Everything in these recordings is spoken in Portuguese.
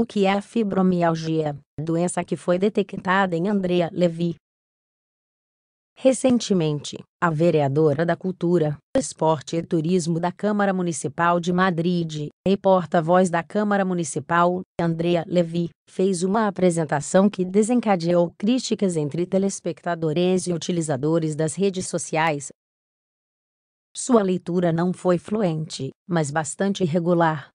O que é a fibromialgia, doença que foi detectada em Andrea Levy? Recentemente, a vereadora da Cultura, Esporte e Turismo da Câmara Municipal de Madrid e porta-voz da Câmara Municipal, Andrea Levy, fez uma apresentação que desencadeou críticas entre telespectadores e utilizadores das redes sociais. Sua leitura não foi fluente, mas bastante irregular.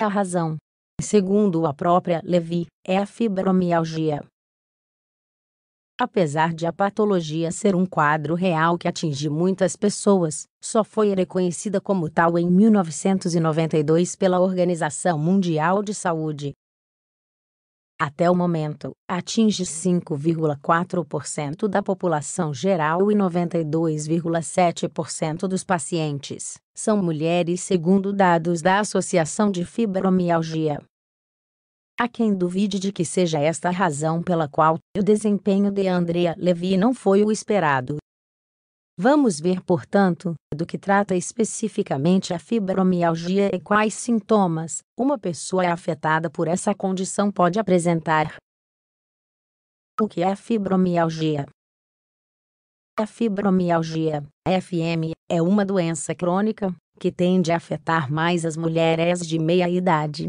A razão segundo a própria Levi, é a fibromialgia. Apesar de a patologia ser um quadro real que atinge muitas pessoas, só foi reconhecida como tal em 1992 pela Organização Mundial de Saúde. Até o momento, atinge 5,4% da população geral e 92,7% dos pacientes são mulheres, segundo dados da Associação de Fibromialgia. Há quem duvide de que seja esta a razão pela qual o desempenho de Andrea Levy não foi o esperado. Vamos ver, portanto, do que trata especificamente a fibromialgia e quais sintomas uma pessoa afetada por essa condição pode apresentar. O que é fibromialgia? A fibromialgia, FM, é uma doença crônica que tende a afetar mais as mulheres de meia idade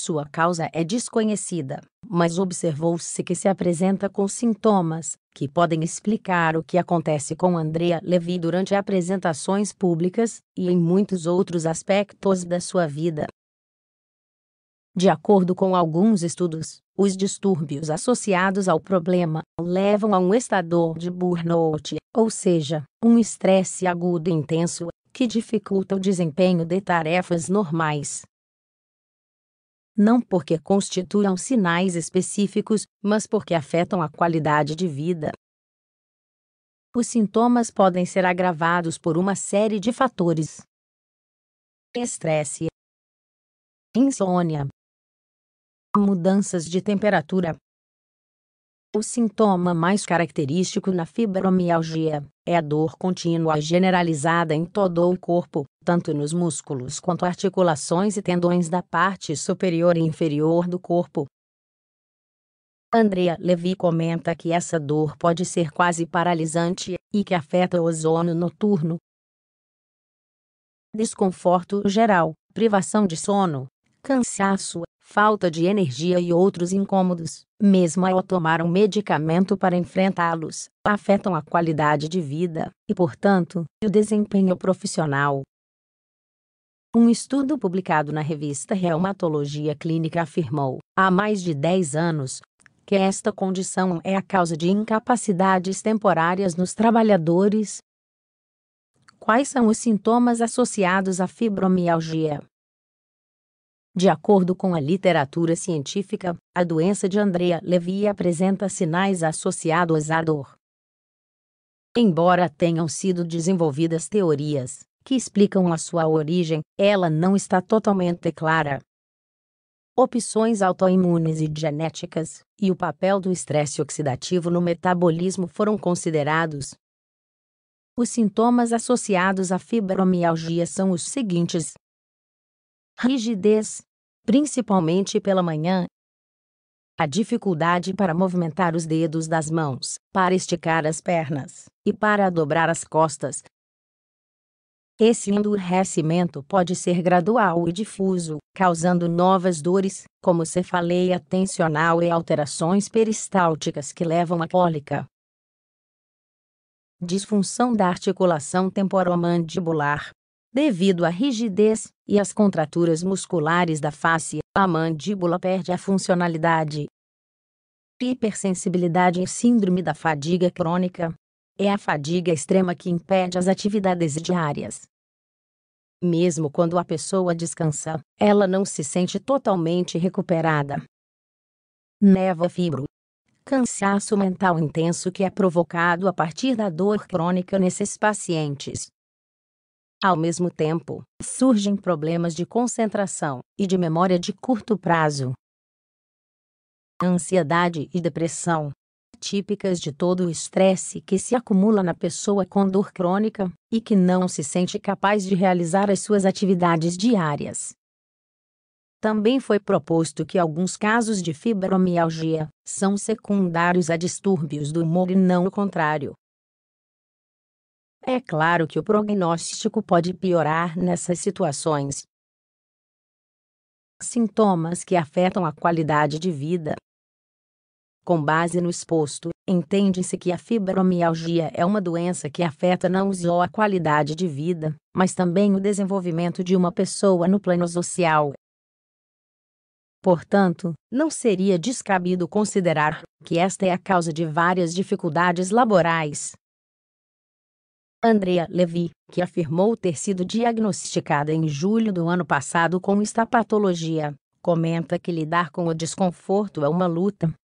sua causa é desconhecida, mas observou-se que se apresenta com sintomas que podem explicar o que acontece com Andrea Levy durante apresentações públicas e em muitos outros aspectos da sua vida. De acordo com alguns estudos, os distúrbios associados ao problema levam a um estado de burnout, ou seja, um estresse agudo e intenso, que dificulta o desempenho de tarefas normais, não porque constituam sinais específicos, mas porque afetam a qualidade de vida. Os sintomas podem ser agravados por uma série de fatores: estresse, insônia, mudanças de temperatura, o sintoma mais característico na fibromialgia é a dor contínua generalizada em todo o corpo, tanto nos músculos quanto articulações e tendões da parte superior e inferior do corpo. Andrea Levy comenta que essa dor pode ser quase paralisante e que afeta o ozono noturno. Desconforto geral, privação de sono, cansaço, falta de energia e outros incômodos, mesmo ao tomar um medicamento para enfrentá-los, afetam a qualidade de vida e, portanto, o desempenho profissional. Um estudo publicado na revista Reumatologia Clínica afirmou, há mais de 10 anos, que esta condição é a causa de incapacidades temporárias nos trabalhadores. Quais são os sintomas associados à fibromialgia? De acordo com a literatura científica, a doença de Andrea Levy apresenta sinais associados à dor. Embora tenham sido desenvolvidas teorias que explicam a sua origem, ela não está totalmente clara. Opções autoimunes e genéticas, e o papel do estresse oxidativo no metabolismo foram considerados. Os sintomas associados à fibromialgia são os seguintes: rigidez, principalmente pela manhã. A dificuldade para movimentar os dedos das mãos, para esticar as pernas e para dobrar as costas. Esse endurecimento pode ser gradual e difuso, causando novas dores, como cefaleia tensional e alterações peristálticas que levam à cólica. Disfunção da articulação temporomandibular Devido à rigidez e às contraturas musculares da face, a mandíbula perde a funcionalidade. Hipersensibilidade e é síndrome da fadiga crônica. É a fadiga extrema que impede as atividades diárias. Mesmo quando a pessoa descansa, ela não se sente totalmente recuperada. Neva fibro. Cansaço mental intenso que é provocado a partir da dor crônica nesses pacientes. Ao mesmo tempo, surgem problemas de concentração e de memória de curto prazo. Ansiedade e depressão, típicas de todo o estresse que se acumula na pessoa com dor crônica e que não se sente capaz de realizar as suas atividades diárias. Também foi proposto que alguns casos de fibromialgia são secundários a distúrbios do humor e não o contrário. É claro que o prognóstico pode piorar nessas situações. Sintomas que afetam a qualidade de vida. Com base no exposto, entende-se que a fibromialgia é uma doença que afeta não só a qualidade de vida, mas também o desenvolvimento de uma pessoa no plano social. Portanto, não seria descabido considerar que esta é a causa de várias dificuldades laborais, Andrea Levy, que afirmou ter sido diagnosticada em julho do ano passado com esta patologia, comenta que lidar com o desconforto é uma luta.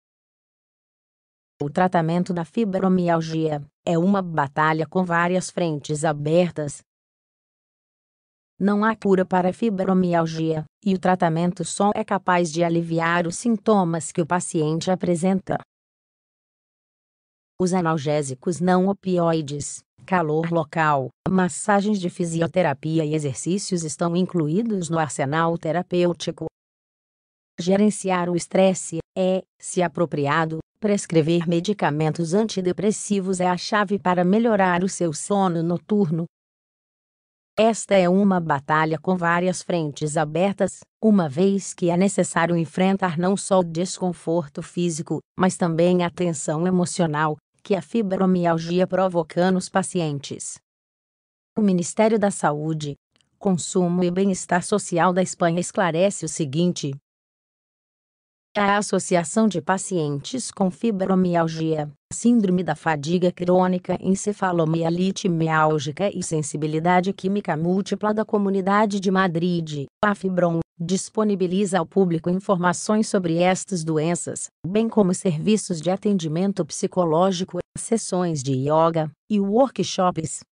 O tratamento da fibromialgia é uma batalha com várias frentes abertas. Não há cura para a fibromialgia, e o tratamento só é capaz de aliviar os sintomas que o paciente apresenta. Os analgésicos não opioides calor local, massagens de fisioterapia e exercícios estão incluídos no arsenal terapêutico. Gerenciar o estresse é, se apropriado, prescrever medicamentos antidepressivos é a chave para melhorar o seu sono noturno. Esta é uma batalha com várias frentes abertas, uma vez que é necessário enfrentar não só o desconforto físico, mas também a tensão emocional, que a fibromialgia provoca nos pacientes. O Ministério da Saúde, Consumo e Bem-Estar Social da Espanha esclarece o seguinte: a associação de pacientes com fibromialgia, síndrome da fadiga crônica, encefalomielite miálgica e sensibilidade química múltipla da Comunidade de Madrid, a Fibron disponibiliza ao público informações sobre estas doenças, bem como serviços de atendimento psicológico, sessões de yoga e workshops.